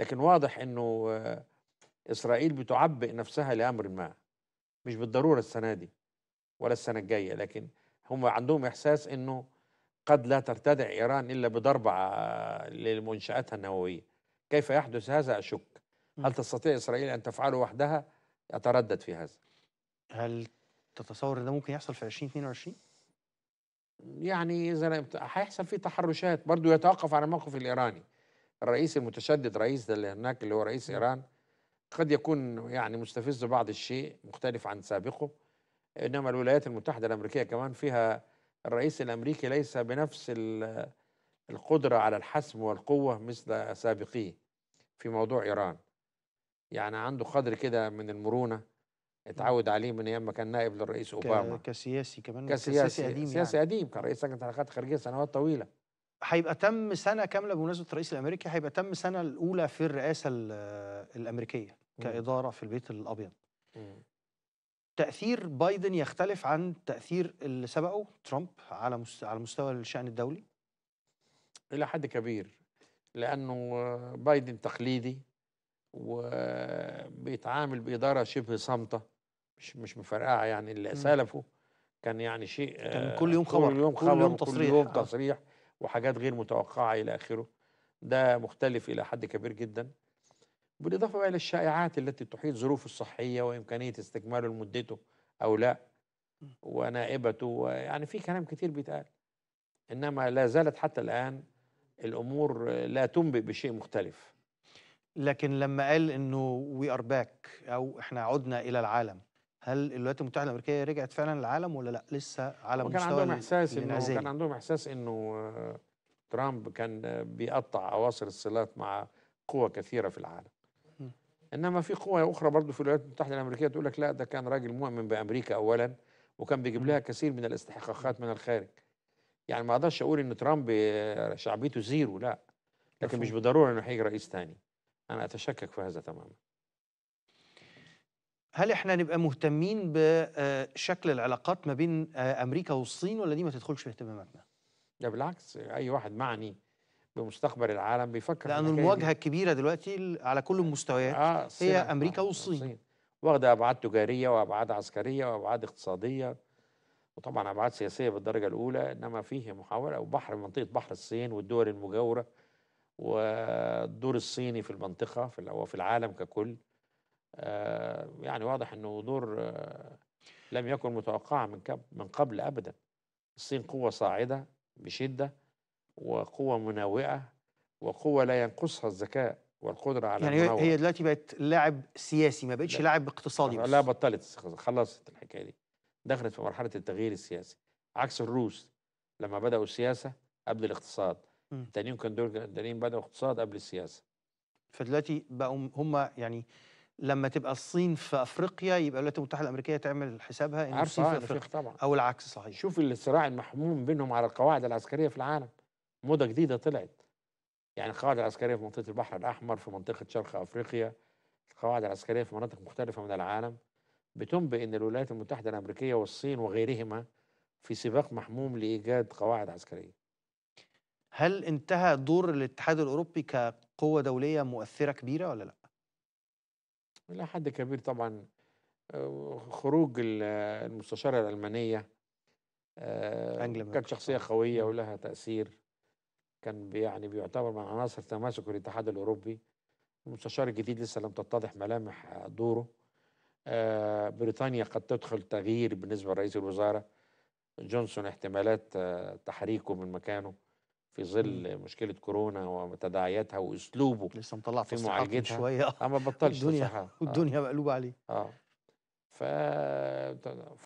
لكن واضح انه آه، اسرائيل بتعبئ نفسها لامر ما مش بالضروره السنه دي ولا السنه الجايه لكن هم عندهم احساس انه قد لا ترتدع ايران الا بضربه آه، لمنشاتها النوويه كيف يحدث هذا اشك هل تستطيع اسرائيل ان تفعله وحدها اتردد في هذا هل تتصور ان ده ممكن يحصل في 2022 يعني اذا هيحصل في تحرشات برضه يتوقف على الموقف الايراني الرئيس المتشدد رئيس اللي هناك اللي هو رئيس ايران قد يكون يعني مستفز بعض الشيء مختلف عن سابقه انما الولايات المتحده الامريكيه كمان فيها الرئيس الامريكي ليس بنفس القدره على الحسم والقوه مثل سابقيه في موضوع ايران يعني عنده قدر كده من المرونه اتعود عليه من ايام ما كان نائب للرئيس اوباما كسياسي كمان كسياسي, كسياسي قديم يعني. سياسي يعني. قديم كان رئيس لجنه العلاقات الخارجيه سنوات طويله هيبقى تم سنه كامله بمناسبه الرئيس الامريكي هيبقى تم سنه الاولى في الرئاسه الامريكيه كاداره في البيت الابيض تاثير بايدن يختلف عن تاثير اللي سبقه ترامب على على مستوى الشان الدولي الى حد كبير لانه بايدن تقليدي وبيتعامل باداره شبه صامته مش مش مفرقعه يعني اللي سلفه كان يعني شيء كان كل يوم آه، خبر كل يوم خبر كل يوم آه. تصريح, كل يوم تصريح وحاجات غير متوقعة إلى آخره ده مختلف إلى حد كبير جدا بالإضافة بقى إلى الشائعات التي تحيط ظروفه الصحية وإمكانية استكماله لمدته أو لا ونائبته يعني في كلام كتير بيتقال إنما لا زالت حتى الآن الأمور لا تنبئ بشيء مختلف لكن لما قال إنه وي أر باك أو إحنا عدنا إلى العالم هل الولايات المتحده الامريكيه رجعت فعلا للعالم ولا لا لسه على مستوى كان عندهم احساس انه كان عندهم احساس انه ترامب كان بيقطع اواصر الصلات مع قوى كثيره في العالم انما في قوى اخرى برضه في الولايات المتحده الامريكيه تقول لك لا ده كان راجل مؤمن بامريكا اولا وكان بيجيب لها كثير من الاستحقاقات من الخارج يعني ما اقدرش اقول ان ترامب آه، شعبيته زيرو لا لكن مش بالضروره انه هيجي رئيس تاني انا اتشكك في هذا تماما هل احنا نبقى مهتمين بشكل آه، العلاقات ما بين آه، امريكا والصين ولا دي ما تدخلش في اهتماماتنا؟ لا بالعكس اي واحد معني بمستقبل العالم بيفكر لان المواجهه دي. الكبيره دلوقتي على كل المستويات آه هي امريكا آه والصين, واخده ابعاد تجاريه وابعاد عسكريه وابعاد اقتصاديه وطبعا ابعاد سياسيه بالدرجه الاولى انما فيه محاوله وبحر منطقه بحر الصين والدول المجاوره والدور الصيني في المنطقه في في العالم ككل آه، يعني واضح انه دور آه، لم يكن متوقعا من من قبل ابدا الصين قوه صاعده بشده وقوه مناوئه وقوه لا ينقصها الذكاء والقدره على يعني هي دلوقتي بقت لاعب سياسي ما بقتش لاعب اقتصادي لا بطلت خلصت الحكايه دي دخلت في مرحله التغيير السياسي عكس الروس لما بداوا السياسه قبل الاقتصاد التانيين كانوا دول بداوا اقتصاد قبل السياسه فدلوقتي بقوا هم يعني لما تبقى الصين في افريقيا يبقى الولايات المتحده الامريكيه تعمل حسابها ان الصين في افريقيا طبعا او العكس صحيح شوف الصراع المحموم بينهم على القواعد العسكريه في العالم موضه جديده طلعت يعني القواعد العسكريه في منطقه البحر الاحمر في منطقه شرق افريقيا القواعد العسكريه في مناطق مختلفه من العالم بتنبئ ان الولايات المتحده الامريكيه والصين وغيرهما في سباق محموم لايجاد قواعد عسكريه هل انتهى دور الاتحاد الاوروبي كقوه دوليه مؤثره كبيره ولا لا إلى حد كبير طبعا آه، خروج المستشارة الألمانية آه، كانت شخصية آه. قوية ولها تأثير كان يعني بيعتبر من عناصر تماسك الاتحاد الأوروبي المستشار الجديد لسه لم تتضح ملامح دوره بريطانيا قد تدخل تغيير بالنسبة لرئيس الوزراء جونسون احتمالات تحريكه من مكانه في ظل إمم. مشكله كورونا وتداعياتها واسلوبه لسه مطلع في معالجتها شويه اه ما بطلش الدنيا آه. الدنيا مقلوبه عليه اه ف